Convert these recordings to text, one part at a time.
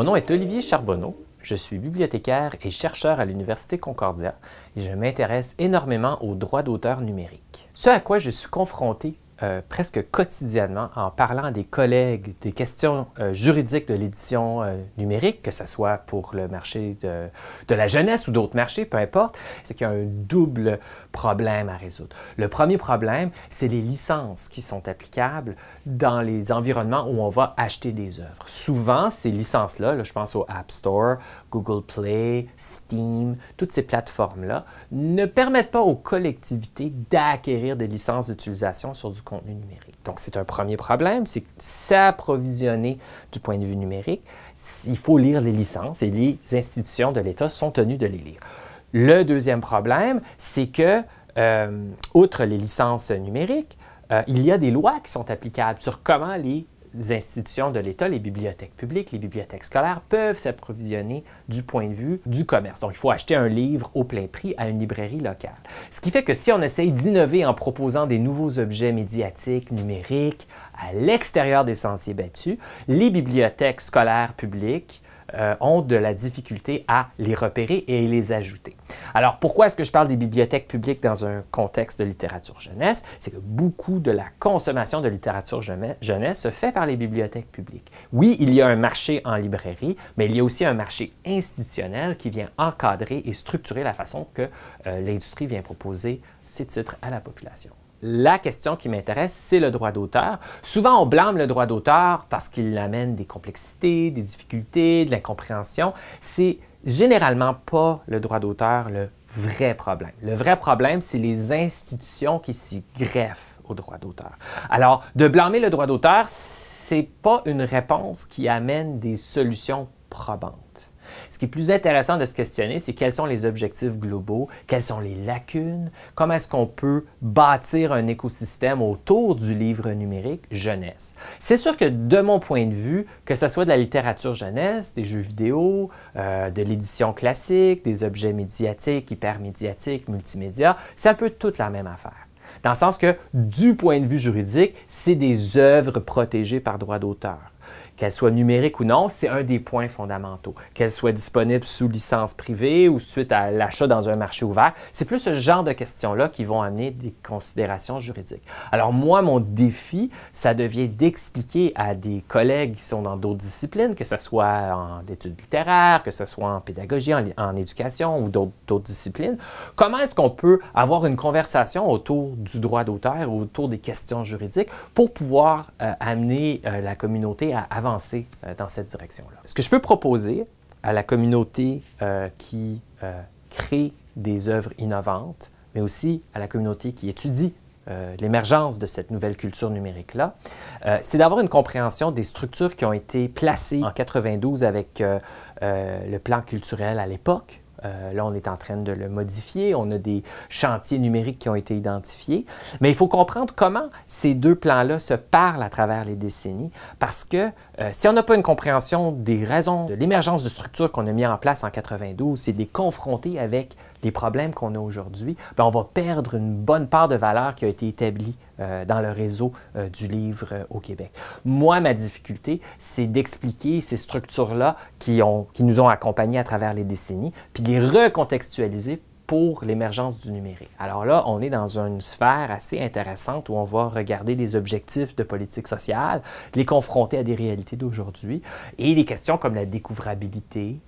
Mon nom est Olivier Charbonneau. Je suis bibliothécaire et chercheur à l'Université Concordia et je m'intéresse énormément aux droits d'auteur numérique. Ce à quoi je suis confronté euh, presque quotidiennement en parlant des collègues, des questions euh, juridiques de l'édition euh, numérique, que ce soit pour le marché de, la jeunesse ou d'autres marchés, peu importe, c'est qu'il y a un double problème à résoudre. Le premier problème, c'est les licences qui sont applicables dans les environnements où on va acheter des œuvres. Souvent, ces licences-là, je pense au App Store, Google Play, Steam, toutes ces plateformes-là, ne permettent pas aux collectivités d'acquérir des licences d'utilisation sur du contenu numérique. Donc, c'est un premier problème, c'est s'approvisionner du point de vue numérique. Il faut lire les licences et les institutions de l'État sont tenues de les lire. Le deuxième problème, c'est que, euh, outre les licences numériques, euh, il y a des lois qui sont applicables sur comment les les institutions de l'État, les bibliothèques publiques, les bibliothèques scolaires peuvent s'approvisionner du point de vue du commerce. Donc, il faut acheter un livre au plein prix à une librairie locale. Ce qui fait que si on essaye d'innover en proposant des nouveaux objets médiatiques, numériques, à l'extérieur des sentiers battus, les bibliothèques scolaires publiques euh, ont de la difficulté à les repérer et les ajouter. Alors, pourquoi est-ce que je parle des bibliothèques publiques dans un contexte de littérature jeunesse? C'est que beaucoup de la consommation de littérature jeunesse se fait par les bibliothèques publiques. Oui, il y a un marché en librairie, mais il y a aussi un marché institutionnel qui vient encadrer et structurer la façon que euh, l'industrie vient proposer ses titres à la population la question qui m'intéresse, c'est le droit d'auteur. Souvent, on blâme le droit d'auteur parce qu'il amène des complexités, des difficultés, de l'incompréhension. C'est généralement pas le droit d'auteur le vrai problème. Le vrai problème, c'est les institutions qui s'y greffent au droit d'auteur. Alors, de blâmer le droit d'auteur, c'est pas une réponse qui amène des solutions probantes. Ce qui est plus intéressant de se questionner, c'est quels sont les objectifs globaux, quelles sont les lacunes, comment est-ce qu'on peut bâtir un écosystème autour du livre numérique jeunesse. C'est sûr que de mon point de vue, que ce soit de la littérature jeunesse, des jeux vidéo, euh, de l'édition classique, des objets médiatiques, hypermédiatiques, multimédia, c'est un peu toute la même affaire. Dans le sens que, du point de vue juridique, c'est des œuvres protégées par droit d'auteur. Qu'elle soit numérique ou non, c'est un des points fondamentaux. Qu'elle soit disponible sous licence privée ou suite à l'achat dans un marché ouvert, c'est plus ce genre de questions-là qui vont amener des considérations juridiques. Alors moi, mon défi, ça devient d'expliquer à des collègues qui sont dans d'autres disciplines, que ce soit en études littéraires, que ce soit en pédagogie, en, éducation ou d'autres disciplines, comment est-ce qu'on peut avoir une conversation autour du droit d'auteur autour des questions juridiques pour pouvoir euh, amener euh, la communauté à avancer euh, dans cette direction-là. Ce que je peux proposer à la communauté euh, qui euh, crée des œuvres innovantes, mais aussi à la communauté qui étudie l'émergence de cette nouvelle culture numérique-là, c'est d'avoir une compréhension des structures qui ont été placées en 92 avec le plan culturel à l'époque, euh, là, on est en train de le modifier. On a des chantiers numériques qui ont été identifiés. Mais il faut comprendre comment ces deux plans-là se parlent à travers les décennies, parce que euh, si on n'a pas une compréhension des raisons de l'émergence de structures qu'on a mis en place en 92 et des confronter avec les problèmes qu'on a aujourd'hui, ben, on va perdre une bonne part de valeur qui a été établie euh, dans le réseau euh, du livre euh, au Québec. Moi, ma difficulté, c'est d'expliquer ces structures-là qui, ont, qui nous ont accompagnés à travers les décennies, puis les recontextualiser pour l'émergence du numérique. Alors là, on est dans une sphère assez intéressante où on va regarder les objectifs de politique sociale, les confronter à des réalités d'aujourd'hui et des questions comme la découvrabilité,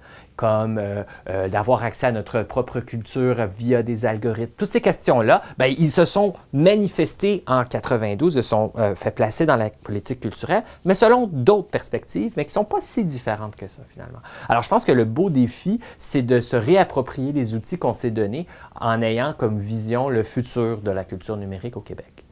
comme euh, euh, d'avoir accès à notre propre culture via des algorithmes. Toutes ces questions-là, ben, ils se sont manifestés en 92, ils sont euh, fait placer dans la politique culturelle, mais selon d'autres perspectives, mais qui ne sont pas si différentes que ça finalement. Alors je pense que le beau défi, c'est de se réapproprier les outils qu'on s'est donnés en ayant comme vision le futur de la culture numérique au Québec.